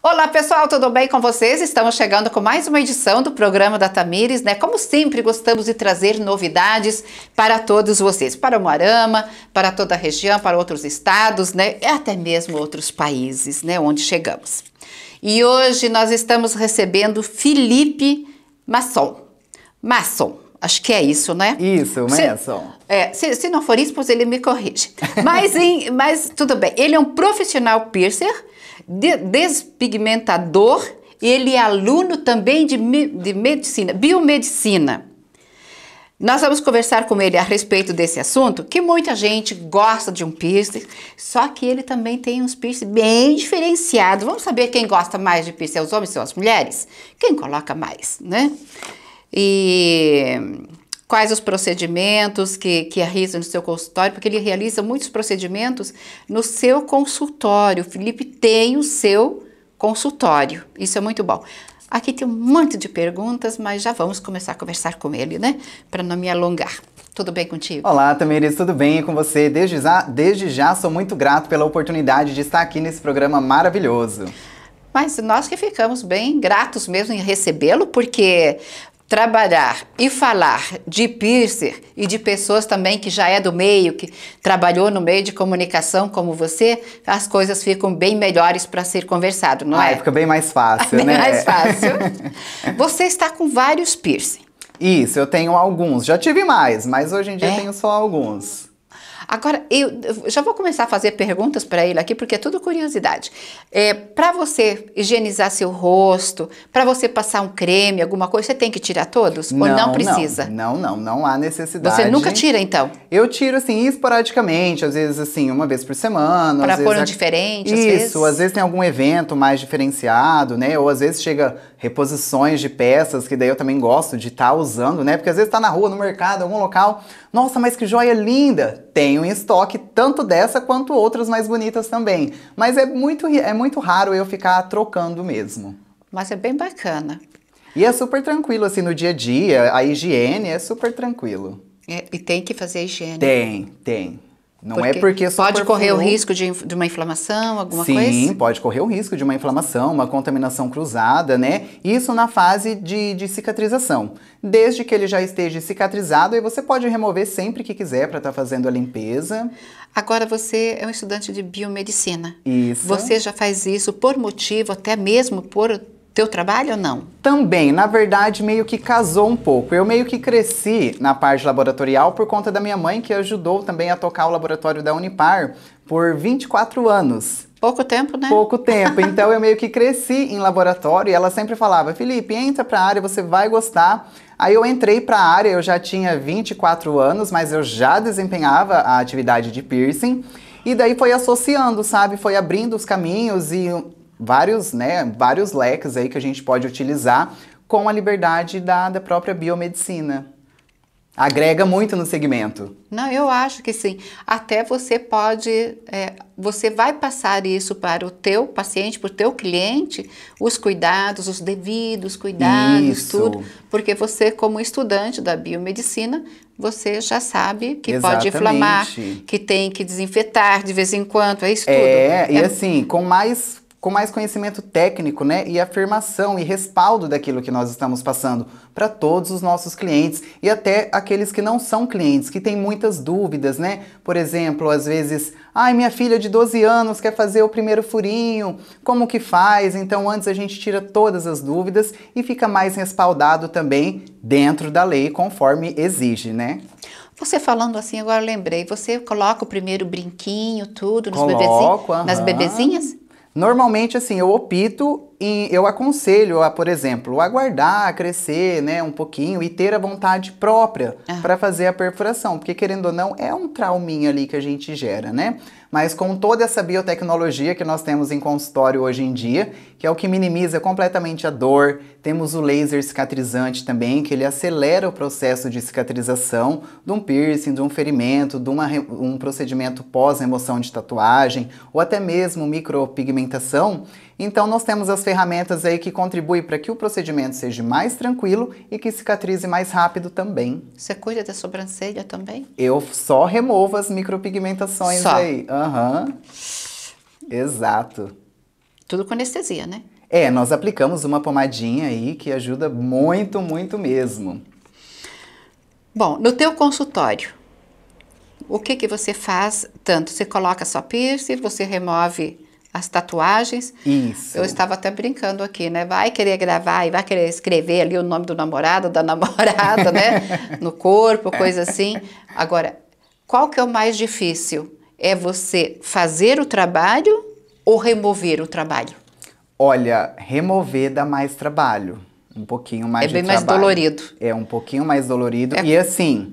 Olá pessoal, tudo bem com vocês? Estamos chegando com mais uma edição do programa da Tamires, né? Como sempre, gostamos de trazer novidades para todos vocês, para Moarama, para toda a região, para outros estados, né? E até mesmo outros países, né? Onde chegamos. E hoje nós estamos recebendo Felipe Masson. Masson, Acho que é isso, né? Isso, Masson. É, se, se não for isso, pois ele me corrige. Mas, em, mas tudo bem. Ele é um profissional piercer despigmentador e ele é aluno também de, de medicina, biomedicina. Nós vamos conversar com ele a respeito desse assunto, que muita gente gosta de um piercing, só que ele também tem uns piercing bem diferenciados. Vamos saber quem gosta mais de piercing, é os homens ou as mulheres? Quem coloca mais, né? E quais os procedimentos que, que realiza no seu consultório, porque ele realiza muitos procedimentos no seu consultório. O Felipe tem o seu consultório, isso é muito bom. Aqui tem um monte de perguntas, mas já vamos começar a conversar com ele, né? Para não me alongar. Tudo bem contigo? Olá, Tamiris, tudo bem e com você? Desde já, desde já sou muito grato pela oportunidade de estar aqui nesse programa maravilhoso. Mas nós que ficamos bem gratos mesmo em recebê-lo, porque trabalhar e falar de piercing e de pessoas também que já é do meio, que trabalhou no meio de comunicação como você, as coisas ficam bem melhores para ser conversado, não ah, é? Fica bem mais fácil, bem né? Bem mais fácil. você está com vários piercing. Isso, eu tenho alguns. Já tive mais, mas hoje em dia é? tenho só alguns. Agora, eu já vou começar a fazer perguntas para ele aqui, porque é tudo curiosidade. É, para você higienizar seu rosto, para você passar um creme, alguma coisa, você tem que tirar todos? Não, ou não precisa? Não, não, não, não há necessidade. Você nunca tira, então? Eu tiro, assim, esporadicamente, às vezes, assim, uma vez por semana. Para pôr um diferente, Isso, às vezes? Isso, às vezes tem algum evento mais diferenciado, né? Ou às vezes chega reposições de peças, que daí eu também gosto de estar tá usando, né? Porque às vezes está na rua, no mercado, algum local, nossa, mas que joia linda! Tenho em estoque tanto dessa quanto outras mais bonitas também. Mas é muito, é muito raro eu ficar trocando mesmo. Mas é bem bacana. E é super tranquilo, assim, no dia a dia, a higiene é super tranquilo. É, e tem que fazer higiene. Tem, tem. Não é porque é porque só pode correr o risco de, de, uma inflamação, alguma Sim, coisa? Sim, pode correr o risco de uma inflamação, uma contaminação cruzada, né? Isso na fase de, de cicatrização. Desde que ele já esteja cicatrizado, aí você pode remover sempre que quiser para estar tá fazendo a limpeza. Agora você é um estudante de biomedicina. Isso. Você já faz isso por motivo, até mesmo por teu trabalho ou não? Também, na verdade, meio que casou um pouco. Eu meio que cresci na parte laboratorial por conta da minha mãe, que ajudou também a tocar o laboratório da Unipar por 24 anos. Pouco tempo, né? Pouco tempo. Então eu meio que cresci em laboratório e ela sempre falava: Felipe, entra pra área, você vai gostar. Aí eu entrei pra área, eu já tinha 24 anos, mas eu já desempenhava a atividade de piercing. E daí foi associando, sabe? Foi abrindo os caminhos e vários, né, vários leques aí que a gente pode utilizar com a liberdade da, da própria biomedicina. Agrega muito no segmento. Não, eu acho que sim. Até você pode, é, você vai passar isso para o teu paciente, para o teu cliente, os cuidados, os devidos cuidados, isso. tudo. Porque você, como estudante da biomedicina, você já sabe que Exatamente. pode inflamar, que tem que desinfetar de vez em quando, é isso é, tudo. É, e assim, com mais com mais conhecimento técnico, né, e afirmação e respaldo daquilo que nós estamos passando para todos os nossos clientes e até aqueles que não são clientes, que têm muitas dúvidas, né? Por exemplo, às vezes, ai, minha filha de 12 anos quer fazer o primeiro furinho, como que faz? Então, antes a gente tira todas as dúvidas e fica mais respaldado também dentro da lei, conforme exige, né? Você falando assim, agora lembrei, você coloca o primeiro brinquinho, tudo nos Coloco, bebezinhos, nas bebezinhas? Normalmente, assim, eu opto e eu aconselho a, por exemplo, aguardar, crescer, né, um pouquinho e ter a vontade própria ah. para fazer a perfuração, porque querendo ou não, é um trauminha ali que a gente gera, né? Mas com toda essa biotecnologia que nós temos em consultório hoje em dia, que é o que minimiza completamente a dor. Temos o laser cicatrizante também, que ele acelera o processo de cicatrização de um piercing, de um ferimento, de uma, um procedimento pós-remoção de tatuagem ou até mesmo micropigmentação. Então nós temos as ferramentas aí que contribuem para que o procedimento seja mais tranquilo e que cicatrize mais rápido também. Você cuida da sobrancelha também? Eu só removo as micropigmentações só. aí. Aham. Uhum. Exato. Tudo com anestesia, né? É, nós aplicamos uma pomadinha aí que ajuda muito, muito mesmo. Bom, no teu consultório, o que que você faz tanto? Você coloca sua piercing, você remove as tatuagens. Isso. Eu estava até brincando aqui, né? Vai querer gravar e vai querer escrever ali o nome do namorado, da namorada, né? No corpo, coisa assim. Agora, qual que é o mais difícil? É você fazer o trabalho ou remover o trabalho? Olha, remover dá mais trabalho. Um pouquinho mais É bem mais dolorido. É um pouquinho mais dolorido. É... E assim,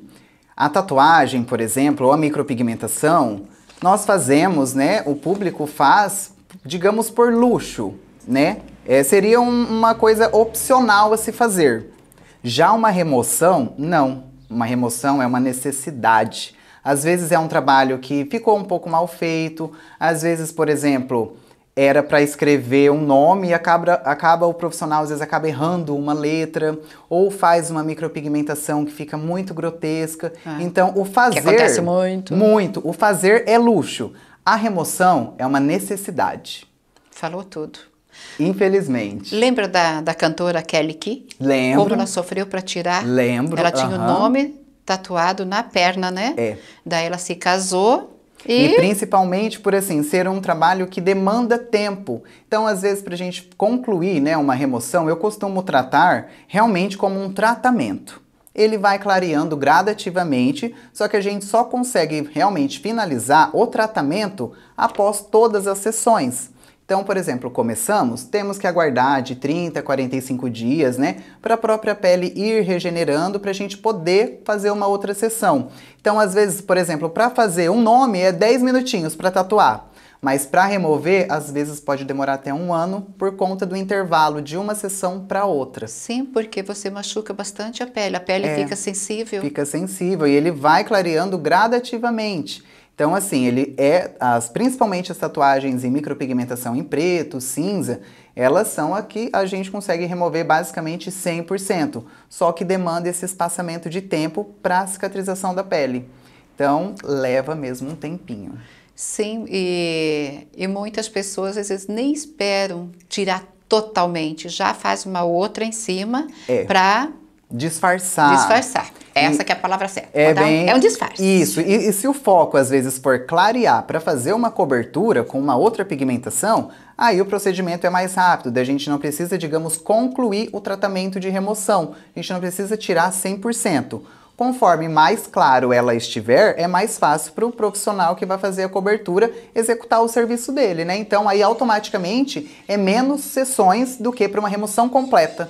a tatuagem, por exemplo, ou a micropigmentação, nós fazemos, né? O público faz, digamos, por luxo, né? É, seria um, uma coisa opcional a se fazer. Já uma remoção, não. Uma remoção é uma necessidade. Às vezes é um trabalho que ficou um pouco mal feito, às vezes, por exemplo, era para escrever um nome e acaba, acaba o profissional às vezes acaba errando uma letra ou faz uma micropigmentação que fica muito grotesca. Ah, então o fazer que acontece muito. Muito. O fazer é luxo. A remoção é uma necessidade. Falou tudo. Infelizmente. Lembra da, da cantora Kelly Key? Lembro. Como ela sofreu para tirar? Lembro. Ela tinha o nome tatuado na perna, né? É. Daí ela se casou. E... e principalmente por assim ser um trabalho que demanda tempo. Então, às vezes, para a gente concluir né, uma remoção, eu costumo tratar realmente como um tratamento ele vai clareando gradativamente, só que a gente só consegue realmente finalizar o tratamento após todas as sessões. Então, por exemplo, começamos, temos que aguardar de 30 a 45 dias, né, para a própria pele ir regenerando para a gente poder fazer uma outra sessão. Então, às vezes, por exemplo, para fazer um nome é 10 minutinhos para tatuar. Mas para remover, às vezes pode demorar até um ano por conta do intervalo de uma sessão para outra. Sim, porque você machuca bastante a pele, a pele é, fica sensível. Fica sensível e ele vai clareando gradativamente. Então, assim, ele é. As, principalmente as tatuagens em micropigmentação em preto, cinza, elas são a que a gente consegue remover basicamente 100%, só que demanda esse espaçamento de tempo para a cicatrização da pele. Então, leva mesmo um tempinho. Sim, e, e muitas pessoas às vezes nem esperam tirar totalmente, já faz uma outra em cima é. para Disfarçar. Disfarçar. É essa e que é a palavra certa. É, bem, um, é um disfarce. Isso. E, e se o foco, às vezes, for clarear para fazer uma cobertura com uma outra pigmentação, aí o procedimento é mais rápido. da a gente não precisa, digamos, concluir o tratamento de remoção. A gente não precisa tirar 100%. Conforme mais claro ela estiver, é mais fácil para o profissional que vai fazer a cobertura executar o serviço dele, né? Então aí automaticamente é menos sessões do que para uma remoção completa.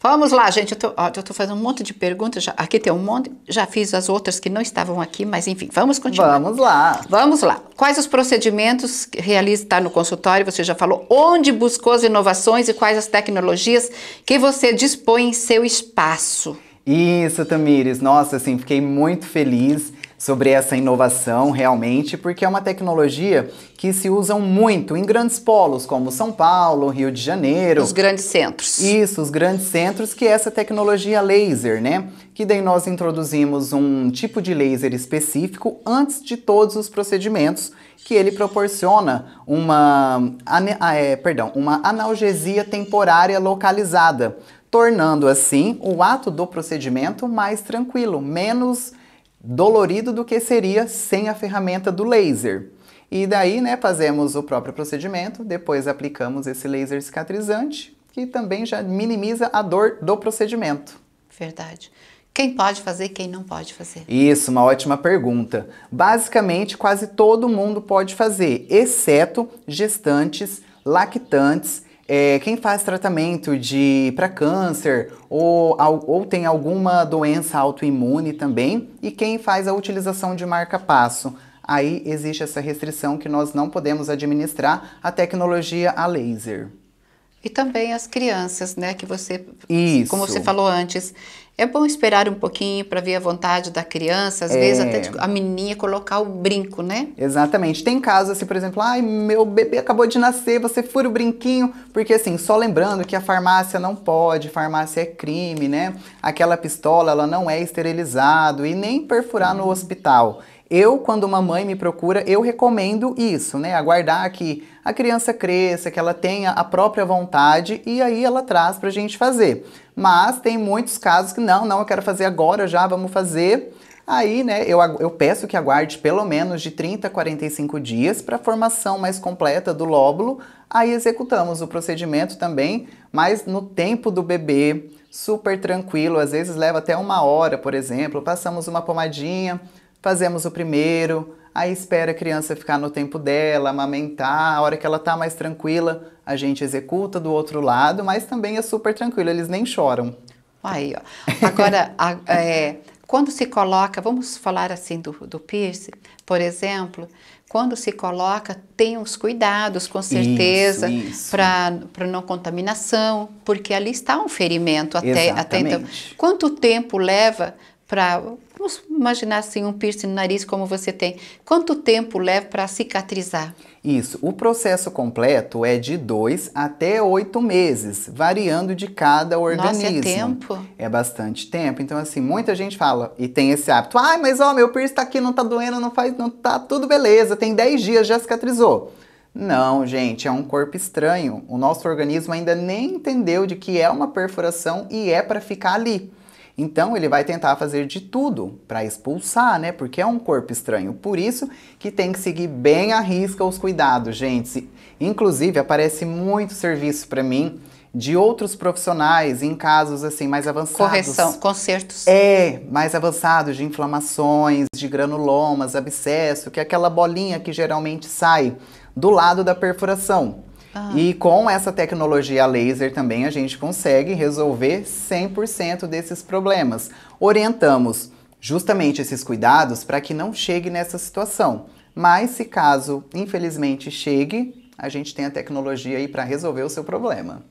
Vamos lá, gente. Eu estou fazendo um monte de perguntas. Já, aqui tem um monte. Já fiz as outras que não estavam aqui, mas enfim, vamos continuar. Vamos lá. Vamos lá. Quais os procedimentos que realiza tá no consultório? Você já falou. Onde buscou as inovações e quais as tecnologias que você dispõe em seu espaço? Isso, Tamires. Nossa, assim, fiquei muito feliz sobre essa inovação realmente, porque é uma tecnologia que se usam muito em grandes polos como São Paulo, Rio de Janeiro. Os grandes centros. Isso, os grandes centros, que é essa tecnologia laser, né? Que daí nós introduzimos um tipo de laser específico antes de todos os procedimentos, que ele proporciona uma, ah, é, perdão, uma analgesia temporária localizada tornando assim o ato do procedimento mais tranquilo, menos dolorido do que seria sem a ferramenta do laser. E daí, né, fazemos o próprio procedimento, depois aplicamos esse laser cicatrizante, que também já minimiza a dor do procedimento. Verdade. Quem pode fazer e quem não pode fazer? Isso, uma ótima pergunta. Basicamente, quase todo mundo pode fazer, exceto gestantes, lactantes é, quem faz tratamento de para câncer ou, ou tem alguma doença autoimune também e quem faz a utilização de marca-passo. Aí existe essa restrição que nós não podemos administrar a tecnologia a laser. E também as crianças, né? Que você, Isso. como você falou antes, é bom esperar um pouquinho para ver a vontade da criança, às é. vezes até a menininha colocar o brinco, né? Exatamente. Tem casos assim, por exemplo, ai, meu bebê acabou de nascer, você fura o brinquinho, porque assim, só lembrando que a farmácia não pode, farmácia é crime, né? Aquela pistola, ela não é esterilizado e nem perfurar hum. no uhum. hospital. Eu, quando uma mãe me procura, eu recomendo isso, né? Aguardar que a criança cresça, que ela tenha a própria vontade e aí ela traz para a gente fazer. Mas tem muitos casos que não, não, eu quero fazer agora já, vamos fazer. Aí, né, eu, eu peço que aguarde pelo menos de 30 a 45 dias para a formação mais completa do lóbulo. Aí executamos o procedimento também, mas no tempo do bebê, super tranquilo. Às vezes leva até uma hora, por exemplo. Passamos uma pomadinha, Fazemos o primeiro, aí espera a criança ficar no tempo dela, amamentar, a hora que ela está mais tranquila, a gente executa do outro lado, mas também é super tranquilo, eles nem choram. Aí, ó. Agora, a, é, quando se coloca, vamos falar assim do, do piercing, por exemplo, quando se coloca, tem os cuidados, com certeza, para não contaminação, porque ali está um ferimento até, até então. Quanto tempo leva para, vamos imaginar assim, um piercing no nariz como você tem, quanto tempo leva para cicatrizar? Isso, o processo completo é de dois até oito meses, variando de cada organismo. Nossa, é tempo? É bastante tempo. Então, assim, muita gente fala e tem esse hábito. Ai, mas ó, meu piercing tá aqui, não tá doendo, não faz, não tá tudo beleza, tem dez dias, já cicatrizou. Não, gente, é um corpo estranho. O nosso organismo ainda nem entendeu de que é uma perfuração e é para ficar ali. Então ele vai tentar fazer de tudo para expulsar, né? Porque é um corpo estranho. Por isso que tem que seguir bem à risca os cuidados, gente. Inclusive aparece muito serviço para mim de outros profissionais em casos assim mais avançados. Correção, consertos. É, mais avançados de inflamações, de granulomas, abscesso, que é aquela bolinha que geralmente sai do lado da perfuração. Uhum. E ah. com essa tecnologia laser também a gente consegue resolver 100% desses problemas. Orientamos justamente esses cuidados para que não chegue nessa situação. Mas se caso, infelizmente, chegue, a gente tem a tecnologia aí para resolver o seu problema.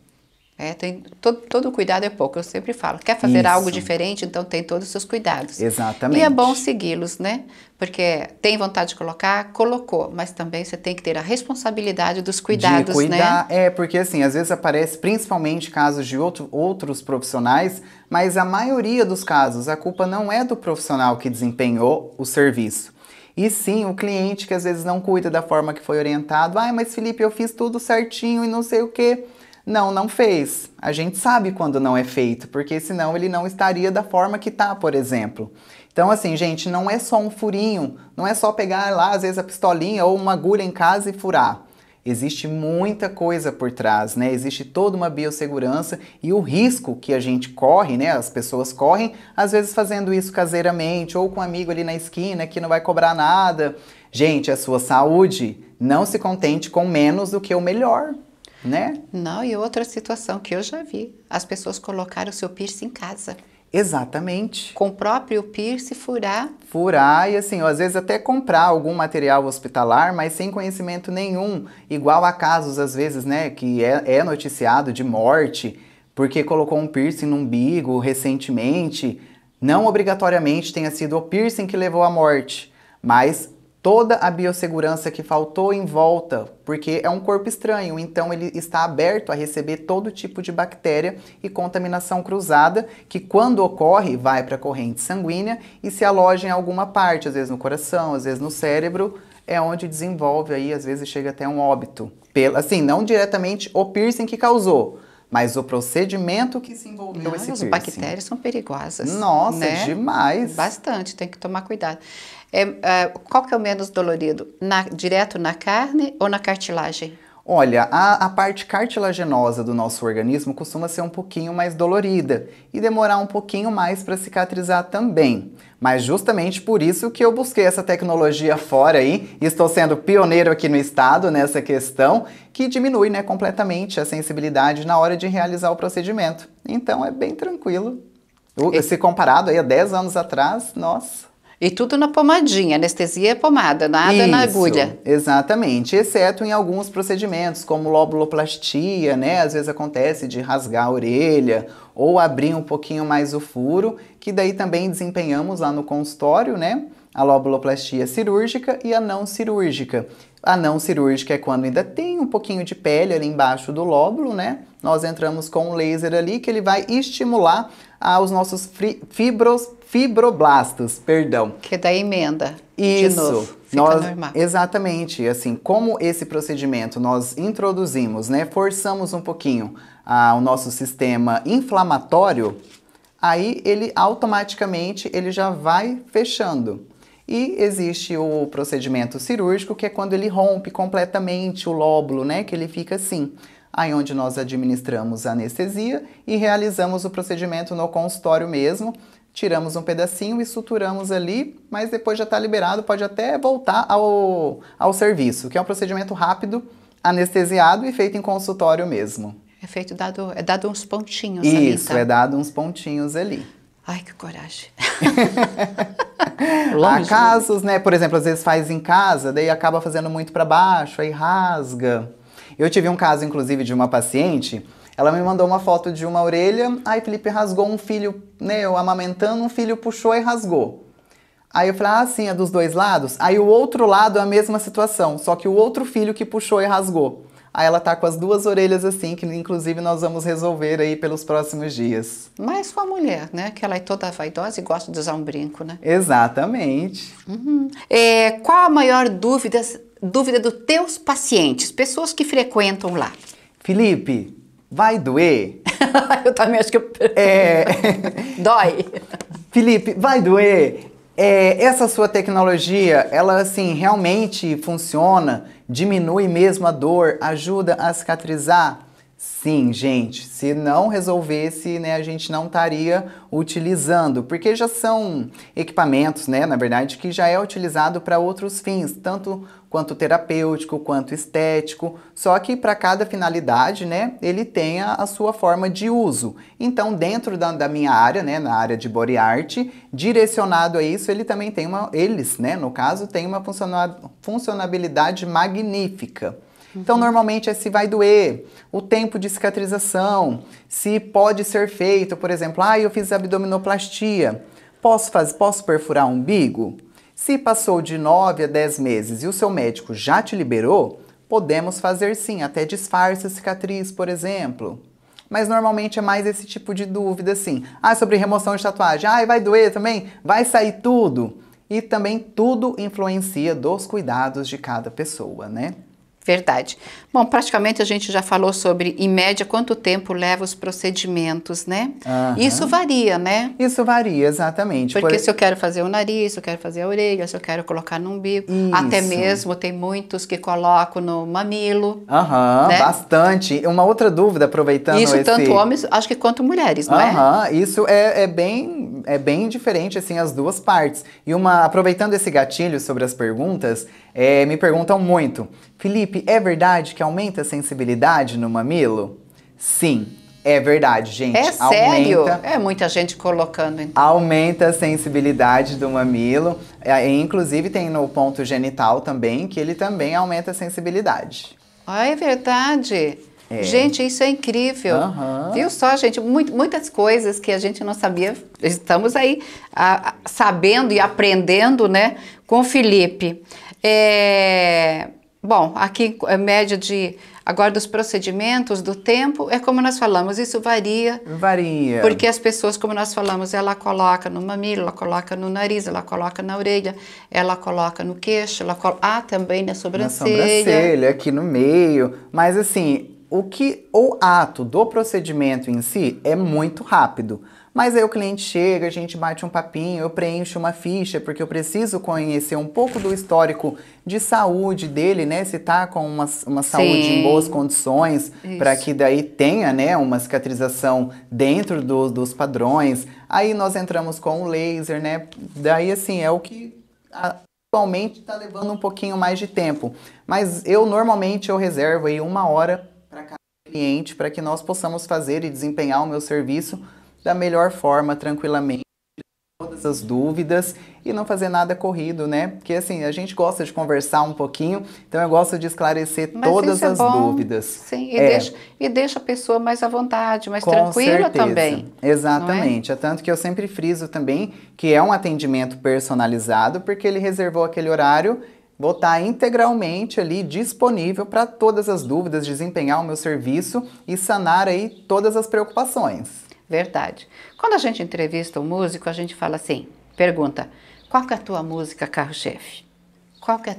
É, tem todo, todo cuidado é pouco, eu sempre falo. Quer fazer Isso. algo diferente, então tem todos os seus cuidados. Exatamente. E é bom segui-los, né? Porque tem vontade de colocar, colocou, mas também você tem que ter a responsabilidade dos cuidados, de né? cuidar, né? É, porque assim, às vezes aparece principalmente casos de outro, outros profissionais, mas a maioria dos casos a culpa não é do profissional que desempenhou o serviço. E sim, o cliente que às vezes não cuida da forma que foi orientado. Ai, ah, mas Felipe, eu fiz tudo certinho e não sei o quê. Não, não fez. A gente sabe quando não é feito, porque senão ele não estaria da forma que tá, por exemplo. Então, assim, gente, não é só um furinho, não é só pegar lá, às vezes, a pistolinha ou uma agulha em casa e furar. Existe muita coisa por trás, né? Existe toda uma biossegurança e o risco que a gente corre, né? As pessoas correm, às vezes fazendo isso caseiramente ou com um amigo ali na esquina que não vai cobrar nada. Gente, a sua saúde, não se contente com menos do que o melhor né? Não, e outra situação que eu já vi, as pessoas colocaram o seu piercing em casa. Exatamente. Com o próprio piercing furar. Furar e assim, ou às vezes até comprar algum material hospitalar, mas sem conhecimento nenhum, igual a casos às vezes, né, que é, é noticiado de morte porque colocou um piercing no umbigo recentemente. Não obrigatoriamente tenha sido o piercing que levou à morte, mas toda a biossegurança que faltou em volta, porque é um corpo estranho, então ele está aberto a receber todo tipo de bactéria e contaminação cruzada, que quando ocorre, vai para a corrente sanguínea e se aloja em alguma parte, às vezes no coração, às vezes no cérebro, é onde desenvolve aí, às vezes chega até um óbito. Pela, assim, não diretamente o piercing que causou, mas o procedimento que se envolveu não, esse piercing. As bactérias são perigosas. Nossa, né? demais. Bastante, tem que tomar cuidado. É, é, qual que é o menos dolorido? Na, direto na carne ou na cartilagem? Olha, a, a, parte cartilaginosa do nosso organismo costuma ser um pouquinho mais dolorida e demorar um pouquinho mais para cicatrizar também. Mas justamente por isso que eu busquei essa tecnologia fora aí, e estou sendo pioneiro aqui no estado nessa questão, que diminui né, completamente a sensibilidade na hora de realizar o procedimento. Então é bem tranquilo. Se comparado aí a 10 anos atrás, nossa. E tudo na pomadinha, anestesia é pomada, nada Isso, na agulha. Exatamente, exceto em alguns procedimentos, como lobuloplastia, né? Às vezes acontece de rasgar a orelha ou abrir um pouquinho mais o furo, que daí também desempenhamos lá no consultório, né? A lobuloplastia cirúrgica e a não cirúrgica. A não cirúrgica é quando ainda tem um pouquinho de pele ali embaixo do lóbulo, né? Nós entramos com um laser ali que ele vai estimular aos nossos fibros, fibroblastos, perdão. Que é da emenda. Isso. De novo. Fica nós, normal. Exatamente. Assim, como esse procedimento nós introduzimos, né? Forçamos um pouquinho ah, o nosso sistema inflamatório, aí ele automaticamente ele já vai fechando. E existe o procedimento cirúrgico, que é quando ele rompe completamente o lóbulo, né? Que ele fica assim aí onde nós administramos anestesia e realizamos o procedimento no consultório mesmo. Tiramos um pedacinho e suturamos ali, mas depois já está liberado, pode até voltar ao, ao serviço, que é um procedimento rápido, anestesiado e feito em consultório mesmo. É feito dado, é dado uns pontinhos ali. Tá? Isso, é dado uns pontinhos ali. Ai, que coragem. Há casos, né? Por exemplo, às vezes faz em casa, daí acaba fazendo muito para baixo, aí rasga. Eu tive um caso, inclusive, de uma paciente ela me mandou uma foto de uma orelha, aí Felipe rasgou um filho, né, eu amamentando, um filho puxou e rasgou. Aí eu falei, ah, sim, é dos dois lados. Aí o outro lado é a mesma situação, só que o outro filho que puxou e rasgou. Aí ela tá com as duas orelhas assim, que inclusive nós vamos resolver aí pelos próximos dias. Mas com a mulher, né? Que ela é toda vaidosa e gosta de usar um brinco, né? Exatamente. Uhum. É, qual a maior dúvida dúvida dos teus pacientes, pessoas que frequentam lá. Felipe, vai doer? eu também acho que eu... É... Dói. Felipe, vai doer? É, essa sua tecnologia, ela assim realmente funciona? Diminui mesmo a dor? Ajuda a cicatrizar? Sim, gente, se não resolvesse, né, a gente não estaria utilizando, porque já são equipamentos, né, na verdade, que já é utilizado para outros fins, tanto quanto terapêutico, quanto estético, só que para cada finalidade, né, ele tem a, a, sua forma de uso. Então, dentro da, da minha área, né, na área de body art, direcionado a isso, ele também tem uma, eles, né, no caso, tem uma funcionalidade magnífica. Então, uhum. normalmente é se vai doer, o tempo de cicatrização, se pode ser feito, por exemplo, ah, eu fiz abdominoplastia, posso, faz, posso perfurar o umbigo? Se passou de 9 a 10 meses e o seu médico já te liberou, podemos fazer sim, até disfarce a cicatriz, por exemplo. Mas normalmente é mais esse tipo de dúvida, assim. Ah, sobre remoção de tatuagem. Ah, vai doer também? Vai sair tudo? E também tudo influencia dos cuidados de cada pessoa, né? Verdade. Bom, praticamente a gente já falou sobre, em média, quanto tempo leva os procedimentos, né? Uhum. Isso varia, né? Isso varia, exatamente. Porque Por... se eu quero fazer o nariz, se eu quero fazer a orelha, se eu quero colocar no umbigo, Isso. até mesmo tem muitos que colocam no mamilo. Aham, uhum, né? bastante. Uma outra dúvida, aproveitando Isso esse... tanto homens, acho que quanto mulheres, não uhum. é? Isso é, é, bem, é bem diferente, assim, as duas partes. E uma, aproveitando esse gatilho sobre as perguntas... É, me perguntam muito, Felipe, é verdade que aumenta a sensibilidade no mamilo? Sim, é verdade, gente. É sério? Aumenta, é muita gente colocando. Então. Aumenta a sensibilidade do mamilo. É, inclusive tem no ponto genital também, que ele também aumenta a sensibilidade. Ah, é verdade. É. Gente, isso é incrível. Uhum. Viu só, gente? Muito, muitas coisas que a gente não sabia. Estamos aí a, a, sabendo e aprendendo, né? Com o Felipe. É, bom, aqui média de Agora, dos procedimentos, do tempo, é como nós falamos, isso varia. Varia. Porque as pessoas, como nós falamos, ela coloca no mamilo, ela coloca no nariz, ela coloca na orelha, ela coloca no queixo, ela coloca ah, também na sobrancelha. Na sobrancelha, aqui no meio. Mas assim, o que o ato do procedimento em si é muito rápido. Mas aí o cliente chega, a gente bate um papinho, eu preencho uma ficha, porque eu preciso conhecer um pouco do histórico de saúde dele, né? Se tá com uma, uma saúde em boas condições, para que daí tenha, né, uma cicatrização dentro do, dos padrões. Aí nós entramos com o laser, né? Daí, assim, é o que atualmente está levando um pouquinho mais de tempo. Mas eu normalmente eu reservo aí uma hora para cada cliente para que nós possamos fazer e desempenhar o meu serviço da melhor forma, tranquilamente todas as dúvidas e não fazer nada corrido, né? Porque assim, a gente gosta de conversar um pouquinho, então eu gosto de esclarecer Mas todas é as bom. dúvidas. Sim, e, é. deixa, e deixa a pessoa mais à vontade, mais Com tranquila certeza. também. É? Exatamente. É? é? tanto que eu sempre friso também que é um atendimento personalizado, porque ele reservou aquele horário. Vou estar tá integralmente ali disponível para todas as dúvidas, desempenhar o meu serviço e sanar aí todas as preocupações. Verdade. Quando a gente entrevista um músico, a gente fala assim, pergunta, qual que é a tua música carro-chefe? Qual que é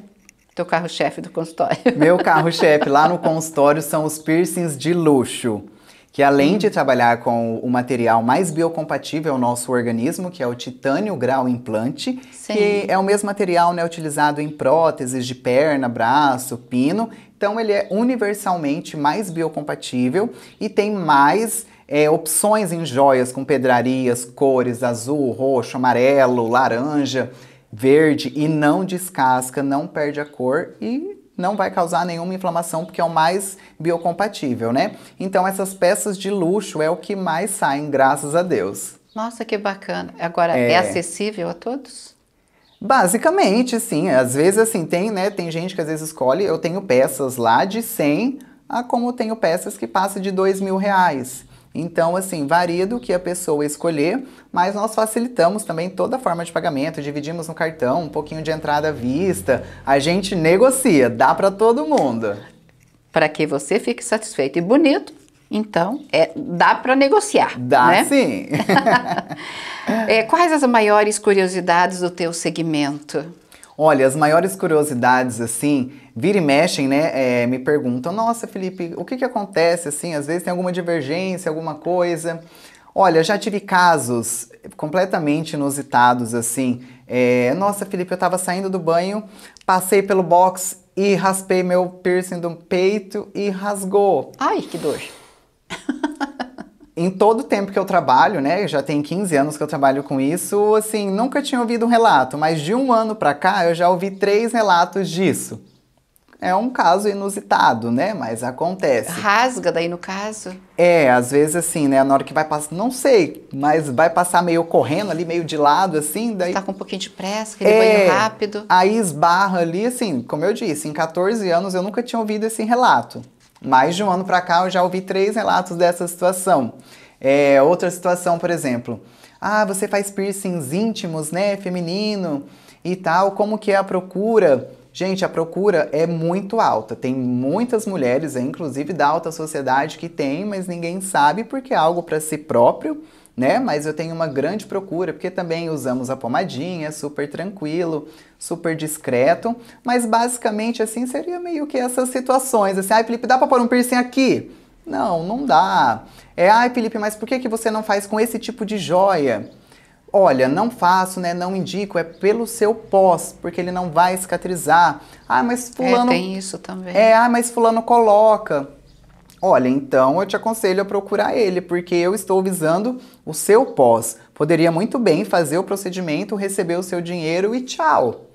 teu carro-chefe do consultório? Meu carro-chefe lá no consultório são os piercings de luxo que além de trabalhar com o material mais biocompatível ao nosso organismo, que é o titânio grau implante, Sim. que é o mesmo material né, utilizado em próteses de perna, braço, pino. Então ele é universalmente mais biocompatível e tem mais é, opções em joias com pedrarias, cores azul, roxo, amarelo, laranja, verde e não descasca, não perde a cor e não vai causar nenhuma inflamação porque é o mais biocompatível, né? Então essas peças de luxo é o que mais saem, graças a Deus. Nossa, que bacana. Agora é, é acessível a todos? Basicamente, sim. Às vezes assim, tem, né, tem gente que às vezes escolhe, eu tenho peças lá de 100 a ah, como tenho peças que passa de dois mil reais. Então, assim, varia do que a pessoa escolher, mas nós facilitamos também toda a forma de pagamento, dividimos no cartão, um pouquinho de entrada à vista. A gente negocia, dá para todo mundo. Para que você fique satisfeito e bonito, então, é, dá para negociar. Dá né? sim. é, quais as maiores curiosidades do teu segmento? Olha, as maiores curiosidades, assim, vira e mexem, né? É, me perguntam, nossa, Felipe, o que, que acontece, assim? Às vezes tem alguma divergência, alguma coisa. Olha, já tive casos completamente inusitados, assim. É, nossa, Felipe, eu estava saindo do banho, passei pelo box e raspei meu piercing do peito e rasgou. Ai, que dor! em todo o tempo que eu trabalho, né, já tem 15 anos que eu trabalho com isso, assim, nunca tinha ouvido um relato, mas de um ano para cá eu já ouvi três relatos disso. É um caso inusitado, né? Mas acontece. Rasga daí no caso? É, às vezes assim, né? Na hora que vai passar, não sei, mas vai passar meio correndo ali, meio de lado, assim, daí. Tá com um pouquinho de pressa, aquele é, banho rápido. Aí esbarra ali, assim, como eu disse, em 14 anos eu nunca tinha ouvido esse relato mais de um ano para cá eu já ouvi três relatos dessa situação. É, outra situação, por exemplo, ah, você faz piercings íntimos, né, feminino e tal, como que é a procura? Gente, a procura é muito alta. Tem muitas mulheres, é inclusive da alta sociedade, que tem, mas ninguém sabe porque é algo para si próprio né? Mas eu tenho uma grande procura, porque também usamos a pomadinha, super tranquilo, super discreto, mas basicamente assim seria meio que essas situações, assim, ai Felipe, dá para pôr um piercing aqui? Não, não dá. É, ai Felipe, mas por que, que você não faz com esse tipo de joia? Olha, não faço, né? Não indico, é pelo seu pós, porque ele não vai cicatrizar. Ah, mas é, fulano. É, tem isso também. É, ah, mas fulano coloca. Olha, então eu te aconselho a procurar ele, porque eu estou visando o seu pós. Poderia muito bem fazer o procedimento, receber o seu dinheiro e tchau.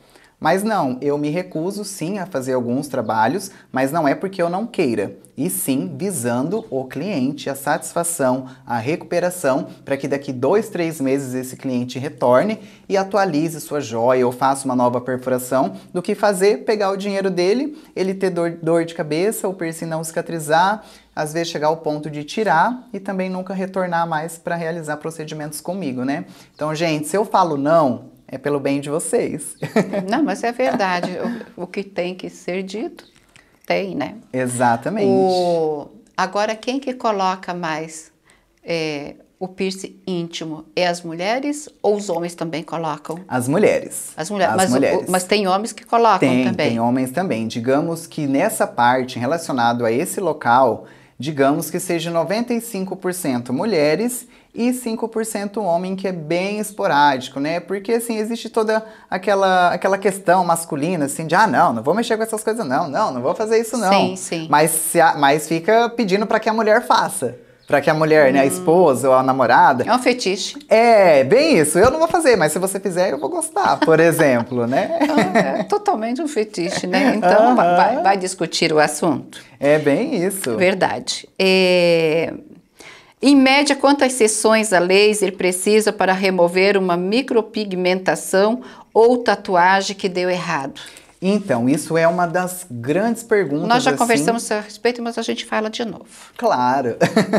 Mas não, eu me recuso sim a fazer alguns trabalhos, mas não é porque eu não queira, e sim visando o cliente, a satisfação, a recuperação, para que daqui dois, três meses esse cliente retorne e atualize sua joia ou faça uma nova perfuração, do que fazer pegar o dinheiro dele, ele ter dor, dor de cabeça, o piercing não cicatrizar, às vezes chegar ao ponto de tirar e também nunca retornar mais para realizar procedimentos comigo, né? Então, gente, se eu falo não, é pelo bem de vocês. Não, mas é verdade. o, o que tem que ser dito, tem, né? Exatamente. O, agora, quem que coloca mais é, o piercing íntimo? É as mulheres ou os homens também colocam? As mulheres. As, mulher, as mas, mulheres. O, mas tem homens que colocam tem, também. Tem homens também. Digamos que nessa parte relacionado a esse local, digamos que seja 95% mulheres e 5% homem, que é bem esporádico, né? Porque assim, existe toda aquela, aquela questão masculina, assim, de ah, não, não vou mexer com essas coisas, não, não, não vou fazer isso, não. Sim, sim. Mas, a, mas fica pedindo para que a mulher faça. Pra que a mulher, hum. né, a hum. esposa ou a namorada. É um fetiche. É, bem isso. Eu não vou fazer, mas se você fizer, eu vou gostar, por exemplo, né? Ah, é totalmente um fetiche, né? Então, uh -huh. vai, vai discutir o assunto. É bem isso. Verdade. É, em média, quantas sessões a laser precisa para remover uma micropigmentação ou tatuagem que deu errado? Então, isso é uma das grandes perguntas. Nós já assim. conversamos a respeito, mas a gente fala de novo. Claro.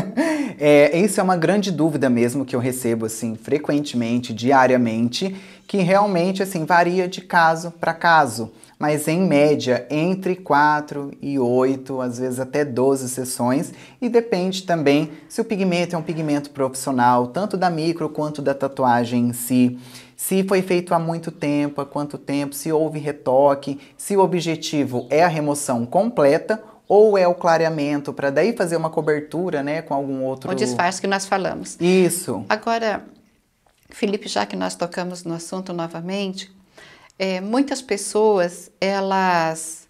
é, isso é uma grande dúvida mesmo que eu recebo assim frequentemente, diariamente, que realmente assim varia de caso para caso mas em média entre 4 e 8, às vezes até 12 sessões, e depende também se o pigmento é um pigmento profissional, tanto da micro quanto da tatuagem em si se foi feito há muito tempo, há quanto tempo, se houve retoque, se o objetivo é a remoção completa ou é o clareamento para daí fazer uma cobertura, né, com algum outro o disfarce que nós falamos. Isso. Agora, Felipe, já que nós tocamos no assunto novamente, é, muitas pessoas elas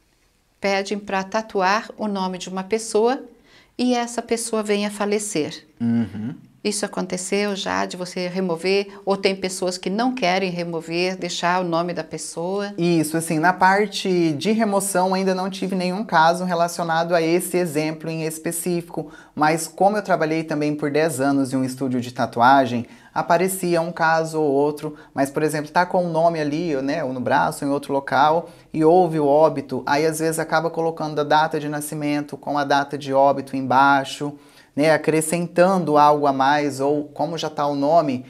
pedem para tatuar o nome de uma pessoa e essa pessoa vem a falecer. Uhum. Isso aconteceu já de você remover ou tem pessoas que não querem remover, deixar o nome da pessoa? Isso, assim, na parte de remoção ainda não tive nenhum caso relacionado a esse exemplo em específico, mas como eu trabalhei também por 10 anos em um estúdio de tatuagem, aparecia um caso ou outro, mas por exemplo, tá com o um nome ali, né, ou no braço, ou em outro local, e houve o óbito, aí às vezes acaba colocando a data de nascimento com a data de óbito embaixo né, acrescentando algo a mais, ou como já está o nome,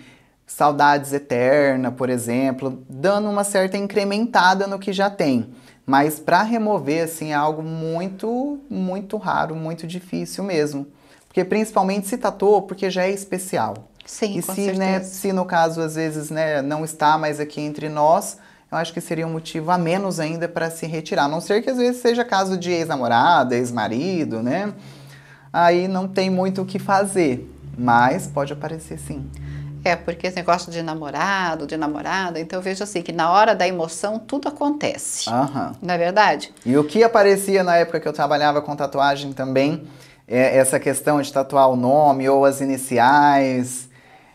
Saudades Eterna, por exemplo, dando uma certa incrementada no que já tem. Mas para remover, assim, é algo muito, muito raro, muito difícil mesmo. Porque principalmente se tatuou, porque já é especial. Sim, e com se, né, certeza. Né, se no caso, às vezes, né, não está mais aqui entre nós, eu acho que seria um motivo a menos ainda para se retirar. A não ser que às vezes seja caso de ex-namorada, ex-marido, né? aí não tem muito o que fazer, mas pode aparecer sim. É, porque esse negócio de namorado, de namorada, então eu vejo assim que na hora da emoção tudo acontece. Uhum. Não é verdade? E o que aparecia na época que eu trabalhava com tatuagem também, é essa questão de tatuar o nome ou as iniciais,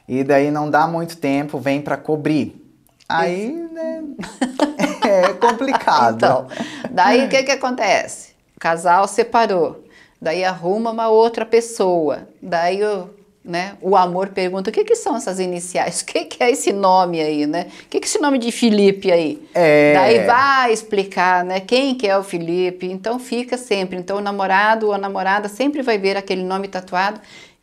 e daí não dá muito tempo, vem para cobrir. Aí, né, é complicado. então, daí o que que acontece? O casal separou daí arruma uma outra pessoa, daí o, né, o amor pergunta o que, que são essas iniciais, o que, que é esse nome aí, né? O que, que é esse nome de Felipe aí? É... Daí vai explicar, né, quem que é o Felipe, então fica sempre, então o namorado ou a namorada sempre vai ver aquele nome tatuado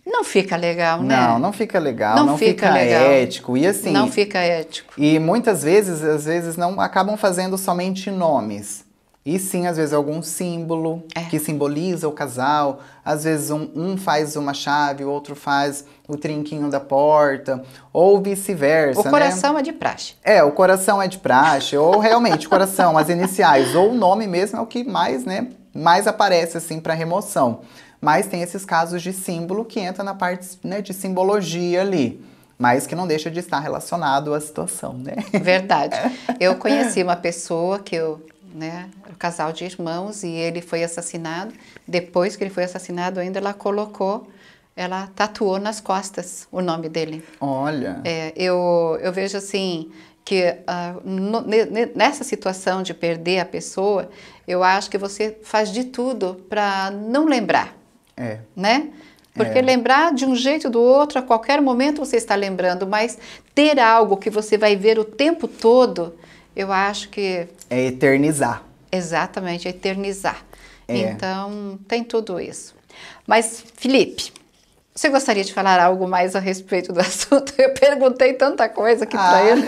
não fica legal, né? Não, não fica legal, não, não fica, fica legal. ético. E assim. Não fica ético. E muitas vezes, às vezes, não acabam fazendo somente nomes. E sim, às vezes, algum símbolo é. que simboliza o casal. Às vezes, um, um, faz uma chave, o outro faz o trinquinho da porta, ou vice-versa. O né? coração né? é de praxe. É, o coração é de praxe, ou realmente, coração, as iniciais, ou o nome mesmo é o que mais, né, mais aparece assim para remoção. Mas tem esses casos de símbolo que entra na parte né, de simbologia ali mas que não deixa de estar relacionado à situação, né? Verdade. Eu conheci uma pessoa que eu né? um casal de irmãos e ele foi assassinado. Depois que ele foi assassinado, ainda ela colocou, ela tatuou nas costas o nome dele. Olha. É, eu eu vejo assim que uh, no, nessa situação de perder a pessoa, eu acho que você faz de tudo para não lembrar. É. Né? Porque é. lembrar de um jeito ou do outro, a qualquer momento você está lembrando, mas ter algo que você vai ver o tempo todo, eu acho que. É eternizar. Exatamente, é eternizar. É. Então, tem tudo isso. Mas, Felipe, você gostaria de falar algo mais a respeito do assunto? Eu perguntei tanta coisa aqui para ah. ele.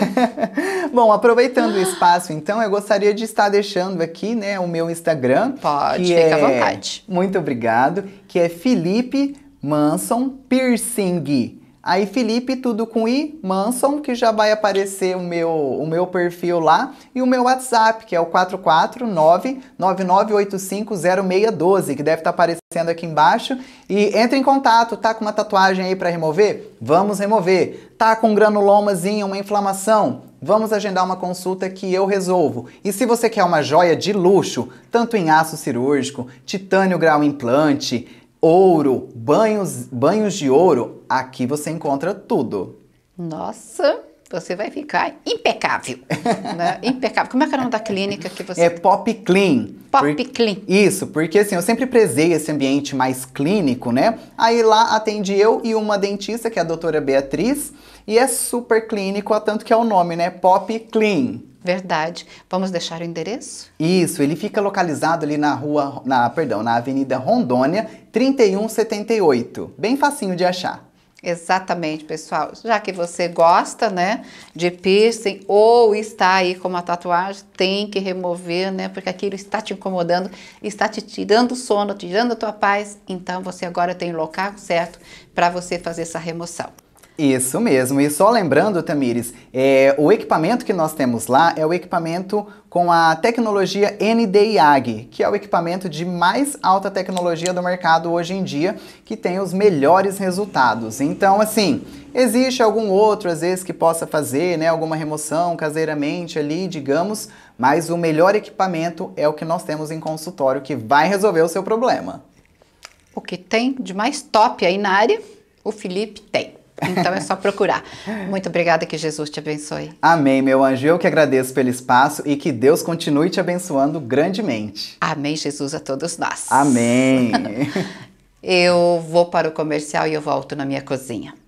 Bom, aproveitando o espaço, então, eu gostaria de estar deixando aqui, né, o meu Instagram. Pode, fica é... à vontade. Muito obrigado. Que é Felipe Manson Piercing. Aí Felipe, tudo com I, Manson, que já vai aparecer o meu, o meu perfil lá e o meu WhatsApp, que é o 449 9985 que deve estar tá aparecendo aqui embaixo. E entre em contato, tá com uma tatuagem aí para remover? Vamos remover. Tá com um granulomazinho, uma inflamação? Vamos agendar uma consulta que eu resolvo. E se você quer uma joia de luxo, tanto em aço cirúrgico, titânio grau implante, ouro, banhos, banhos de ouro, aqui você encontra tudo. Nossa, você vai ficar impecável. Né? Impecável. Como é que é o nome da clínica que você. É Pop Clean. Pop Por... Clean. Isso, porque assim, eu sempre prezei esse ambiente mais clínico, né? Aí lá atendi eu e uma dentista, que é a doutora Beatriz, e é super clínico, tanto que é o nome, né? Pop Clean. Verdade. Vamos deixar o endereço? Isso, ele fica localizado ali na rua, na, perdão, na Avenida Rondônia, 3178. Bem facinho de achar. Exatamente, pessoal. Já que você gosta, né, de piercing ou está aí com uma tatuagem, tem que remover, né, porque aquilo está te incomodando, está te tirando o sono, tirando a tua paz. Então você agora tem o local certo para você fazer essa remoção. Isso mesmo, e só lembrando, Tamires, é, o equipamento que nós temos lá é o equipamento com a tecnologia NDIAG, que é o equipamento de mais alta tecnologia do mercado hoje em dia, que tem os melhores resultados. Então, assim, existe algum outro, às vezes, que possa fazer né, alguma remoção caseiramente ali, digamos, mas o melhor equipamento é o que nós temos em consultório, que vai resolver o seu problema. O que tem de mais top aí na área, o Felipe tem. Então é só procurar. Muito obrigada, que Jesus te abençoe. Amém, meu anjo. Eu que agradeço pelo espaço e que Deus continue te abençoando grandemente. Amém, Jesus, a todos nós. Amém. eu vou para o comercial e eu volto na minha cozinha.